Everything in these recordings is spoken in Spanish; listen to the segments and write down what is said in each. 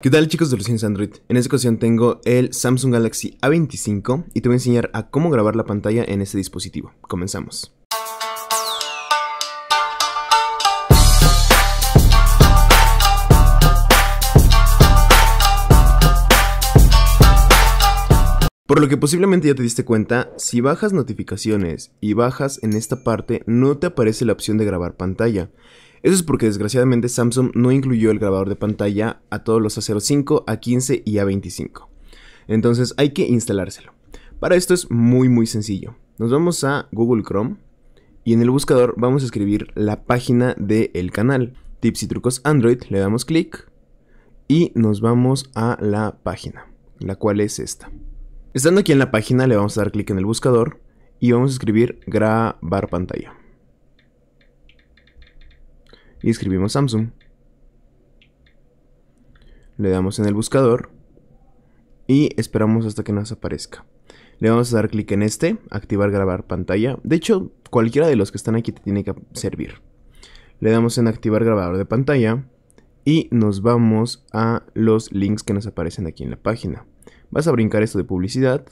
¿Qué tal chicos de Lucien Android? En esta ocasión tengo el Samsung Galaxy A25 y te voy a enseñar a cómo grabar la pantalla en este dispositivo. Comenzamos. Por lo que posiblemente ya te diste cuenta, si bajas notificaciones y bajas en esta parte no te aparece la opción de grabar pantalla. Eso es porque desgraciadamente Samsung no incluyó el grabador de pantalla a todos los A05, A15 y A25. Entonces hay que instalárselo. Para esto es muy muy sencillo. Nos vamos a Google Chrome y en el buscador vamos a escribir la página del canal. Tips y trucos Android, le damos clic y nos vamos a la página, la cual es esta. Estando aquí en la página le vamos a dar clic en el buscador y vamos a escribir grabar pantalla y escribimos Samsung. Le damos en el buscador y esperamos hasta que nos aparezca. Le vamos a dar clic en este, activar grabar pantalla. De hecho, cualquiera de los que están aquí te tiene que servir. Le damos en activar grabador de pantalla y nos vamos a los links que nos aparecen aquí en la página. Vas a brincar esto de publicidad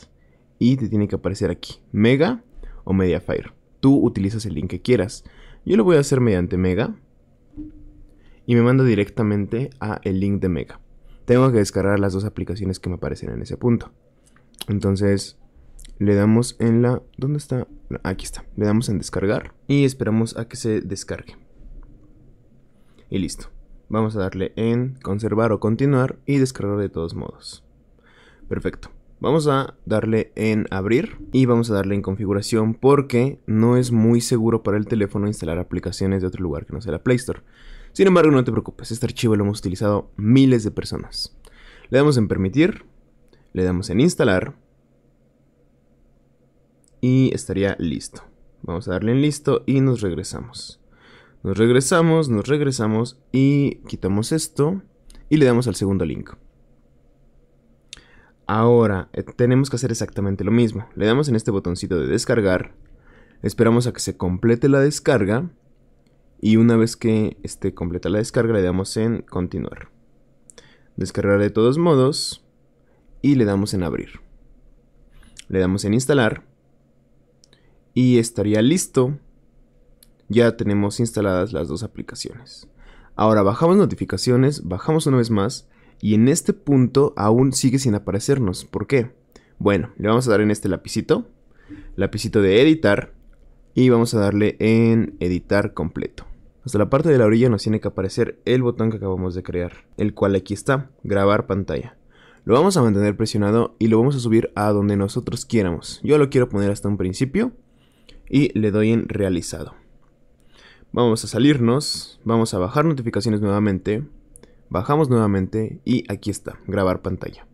y te tiene que aparecer aquí, Mega o Mediafire. Tú utilizas el link que quieras. Yo lo voy a hacer mediante Mega y me manda directamente a el link de Mega. Tengo que descargar las dos aplicaciones que me aparecen en ese punto. Entonces, le damos en la... ¿Dónde está? Aquí está. Le damos en descargar y esperamos a que se descargue. Y listo. Vamos a darle en conservar o continuar y descargar de todos modos. Perfecto. Vamos a darle en abrir y vamos a darle en configuración porque no es muy seguro para el teléfono instalar aplicaciones de otro lugar que no sea la Play Store. Sin embargo, no te preocupes, este archivo lo hemos utilizado miles de personas. Le damos en permitir, le damos en instalar y estaría listo. Vamos a darle en listo y nos regresamos. Nos regresamos, nos regresamos y quitamos esto y le damos al segundo link. Ahora eh, tenemos que hacer exactamente lo mismo. Le damos en este botoncito de descargar, esperamos a que se complete la descarga y una vez que esté completa la descarga, le damos en continuar. Descargar de todos modos. Y le damos en abrir. Le damos en instalar. Y estaría listo. Ya tenemos instaladas las dos aplicaciones. Ahora bajamos notificaciones, bajamos una vez más. Y en este punto aún sigue sin aparecernos. ¿Por qué? Bueno, le vamos a dar en este lapicito. Lapicito de editar y vamos a darle en editar completo. Hasta la parte de la orilla nos tiene que aparecer el botón que acabamos de crear, el cual aquí está, grabar pantalla. Lo vamos a mantener presionado y lo vamos a subir a donde nosotros quieramos. Yo lo quiero poner hasta un principio y le doy en realizado. Vamos a salirnos, vamos a bajar notificaciones nuevamente, bajamos nuevamente y aquí está, grabar pantalla.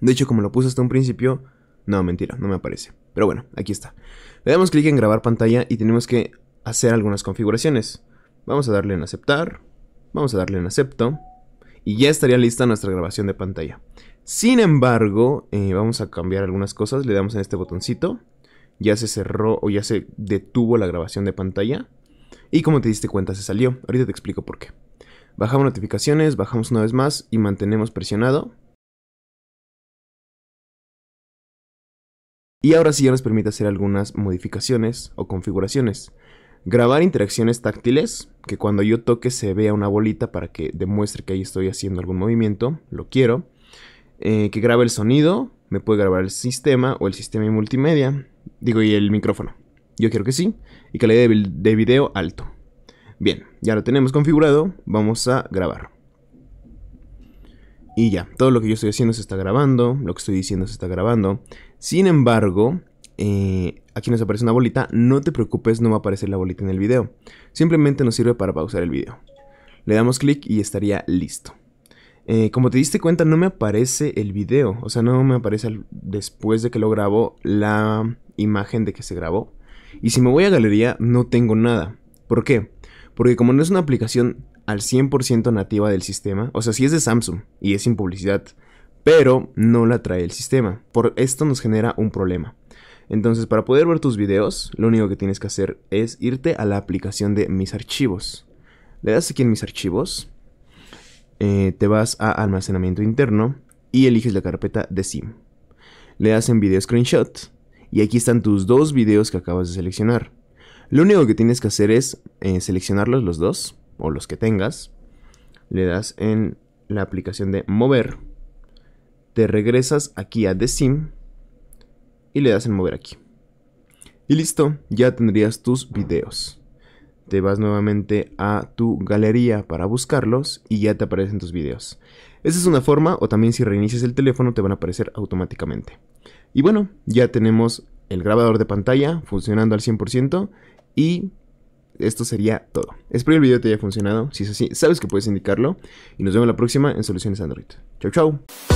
De hecho, como lo puse hasta un principio, no, mentira, no me aparece. Pero bueno, aquí está. Le damos clic en grabar pantalla y tenemos que hacer algunas configuraciones. Vamos a darle en aceptar, vamos a darle en acepto y ya estaría lista nuestra grabación de pantalla. Sin embargo, eh, vamos a cambiar algunas cosas, le damos en este botoncito, ya se cerró o ya se detuvo la grabación de pantalla y como te diste cuenta se salió, ahorita te explico por qué. Bajamos notificaciones, bajamos una vez más y mantenemos presionado Y ahora sí ya nos permite hacer algunas modificaciones o configuraciones. Grabar interacciones táctiles, que cuando yo toque se vea una bolita para que demuestre que ahí estoy haciendo algún movimiento, lo quiero. Eh, que grabe el sonido, me puede grabar el sistema o el sistema multimedia, digo y el micrófono. Yo quiero que sí, y que calidad de video alto. Bien, ya lo tenemos configurado, vamos a grabar. Y ya, todo lo que yo estoy haciendo se está grabando, lo que estoy diciendo se está grabando. Sin embargo, eh, aquí nos aparece una bolita. No te preocupes, no va a aparecer la bolita en el video. Simplemente nos sirve para pausar el video. Le damos clic y estaría listo. Eh, como te diste cuenta, no me aparece el video. O sea, no me aparece después de que lo grabo la imagen de que se grabó. Y si me voy a galería, no tengo nada. ¿Por qué? Porque como no es una aplicación al 100% nativa del sistema, o sea, si es de Samsung y es sin publicidad, pero no la trae el sistema. Por esto nos genera un problema. Entonces, para poder ver tus videos, lo único que tienes que hacer es irte a la aplicación de mis archivos. Le das aquí en mis archivos, eh, te vas a almacenamiento interno y eliges la carpeta de SIM. Le das en video screenshot y aquí están tus dos videos que acabas de seleccionar. Lo único que tienes que hacer es eh, seleccionarlos los dos o los que tengas. Le das en la aplicación de mover te regresas aquí a The Sim y le das en mover aquí. Y listo, ya tendrías tus videos. Te vas nuevamente a tu galería para buscarlos y ya te aparecen tus videos. Esa es una forma o también si reinicias el teléfono te van a aparecer automáticamente. Y bueno, ya tenemos el grabador de pantalla funcionando al 100% y esto sería todo. Espero el video te haya funcionado. Si es así, sabes que puedes indicarlo. Y nos vemos la próxima en Soluciones Android. Chau, chau.